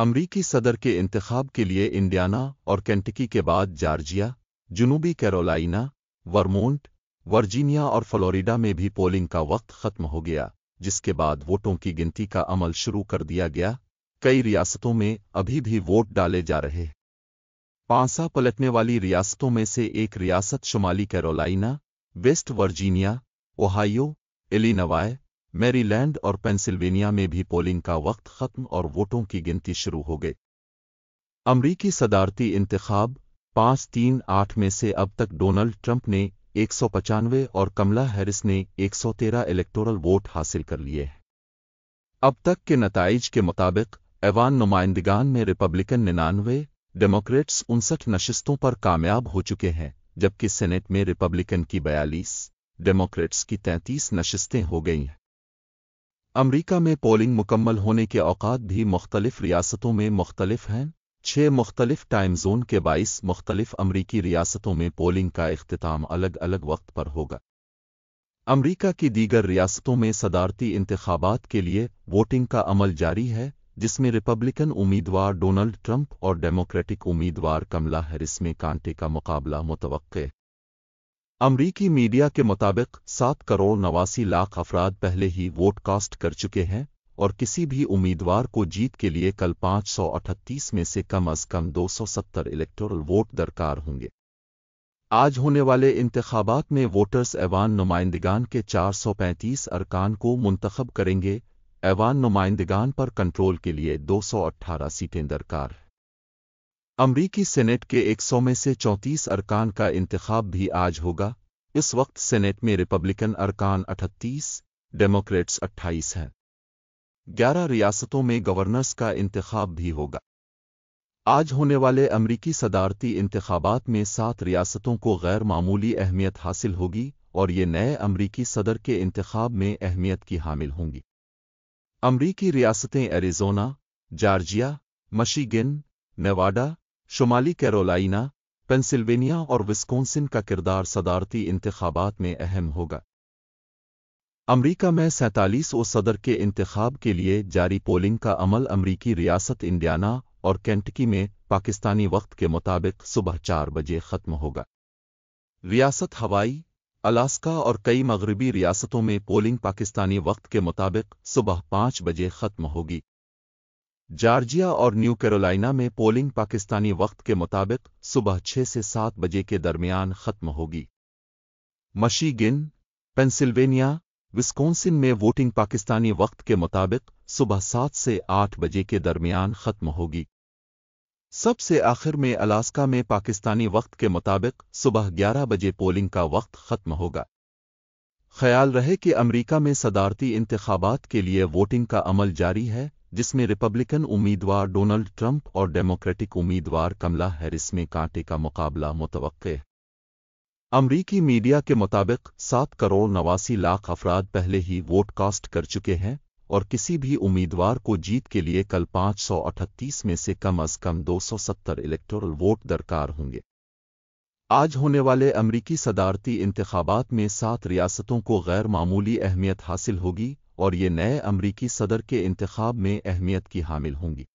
अमरीकी सदर के इंतखाब के लिए इंडियाना और कैंटकी के बाद जार्जिया जुनूबी कैरोलाइना वर्मोंट वर्जीनिया और फ्लोरिडा में भी पोलिंग का वक्त खत्म हो गया जिसके बाद वोटों की गिनती का अमल शुरू कर दिया गया कई रियासतों में अभी भी वोट डाले जा रहे हैं पांसा पलटने वाली रियासतों में से एक रियासत शुमाली Carolina West Virginia Ohio Illinois Maryland और पेंसिल्वेनिया में भी पोलिंग का वक्त खत्म और वोटों की गिनती शुरू हो गई अमरीकी सदारती इंतखाब पांच तीन आठ में से अब तक डोनाल्ड ट्रंप ने एक सौ पचानवे और कमला हैरिस ने एक सौ तेरह इलेक्टोरल वोट हासिल कर लिए हैं अब तक के नतज के मुताबिक ऐवान नुमाइंदगान में रिपब्लिकन निन्यानवे डेमोक्रेट्स उनसठ नशस्तों पर कामयाब हो चुके हैं जबकि सेनेट में रिपब्लिकन की बयालीस डेमोक्रेट्स की तैंतीस नशस्तें हो गई हैं अमरीका में पोलिंग मुकम्मल होने के औकात भी मुख्तलिफ रियासतों में मुख्तलिफ हैं छह मुख्तलिफ टाइम जोन के बाईस मुख्तलिफ अमरीकी रियासतों में पोलिंग का अख्ताम अलग अलग वक्त पर होगा अमरीका की दीगर रियासतों में सदारती इंतबात के लिए वोटिंग का अमल जारी है जिसमें रिपब्लिकन उम्मीदवार डोनाल्ड ट्रंप और डेमोक्रेटिक उम्मीदवार कमला हैरिस में कांटे का मुकाबला मुतव अमरीकी मीडिया के मुताबिक सात करोड़ नवासी लाख अफराद पहले ही वोट कास्ट कर चुके हैं और किसी भी उम्मीदवार को जीत के लिए कल 538 में से कम अज कम 270 इलेक्टोरल वोट दरकार होंगे आज होने वाले इंतबात में वोटर्स ऐवान नुमाइंदगान के 435 अरकान को मुंतखब करेंगे ऐवान नुमाइंदगान पर कंट्रोल के लिए 218 सीटें दरकार अमरीकी सेनेट के 100 में से 34 अरकान का इंतखब भी आज होगा इस वक्त सेनेट में रिपब्लिकन अरकान 38, डेमोक्रेट्स 28 हैं 11 रियासतों में गवर्नर्स का इंतखब भी होगा आज होने वाले अमरीकी सदारती इंतबात में सात रियासतों को गैर मामूली अहमियत हासिल होगी और ये नए अमरीकी सदर के इंतखब में अहमियत की हामिल होंगी अमरीकी रियासतें एरिजोना जार्जिया मशीगिन नेवाडा शुमाली कैरोलाइना पेंसिल्वेनिया और विस्कोंसिन का किरदार सदारती इंतबात में अहम होगा अमरीका में सैंतालीस ओ सदर के इंतखब के लिए जारी पोलिंग का अमल अमरीकी रियासत इंडियाना और कैंटकी में पाकिस्तानी वक्त के मुताबिक सुबह चार बजे ख़त्म होगा रियासत हवाई अलास्का और कई मगरबी रियासतों में पोलिंग पाकिस्तानी वक्त के मुताबिक सुबह पाँच बजे ख़त्म होगी जार्जिया और न्यू कैरोलिना में पोलिंग पाकिस्तानी वक्त के मुताबिक सुबह छह से सात बजे के दरमियान खत्म होगी मशीगिन पेंसिल्वेनिया विस्कोंसिन में वोटिंग पाकिस्तानी वक्त के मुताबिक सुबह सात से आठ बजे के दरमियान खत्म होगी सबसे आखिर में अलास्का में पाकिस्तानी वक्त के मुताबिक सुबह 11 बजे पोलिंग का वक्त खत्म होगा ख्याल रहे कि अमेरिका में सदारती इंतबात के लिए वोटिंग का अमल जारी है जिसमें रिपब्लिकन उम्मीदवार डोनाल्ड ट्रंप और डेमोक्रेटिक उम्मीदवार कमला हैरिस में कांटे का मुकाबला मुतव है अमरीकी मीडिया के मुताबिक सात करोड़ नवासी लाख अफराद पहले ही वोट कास्ट कर चुके हैं और किसी भी उम्मीदवार को जीत के लिए कल 538 में से कम अज कम 270 इलेक्टोरल वोट दरकार होंगे आज होने वाले अमरीकी सदारती इंतबात में सात रियासतों को गैर मामूली अहमियत हासिल होगी और ये नए अमरीकी सदर के इंतखब में अहमियत की हामिल होंगी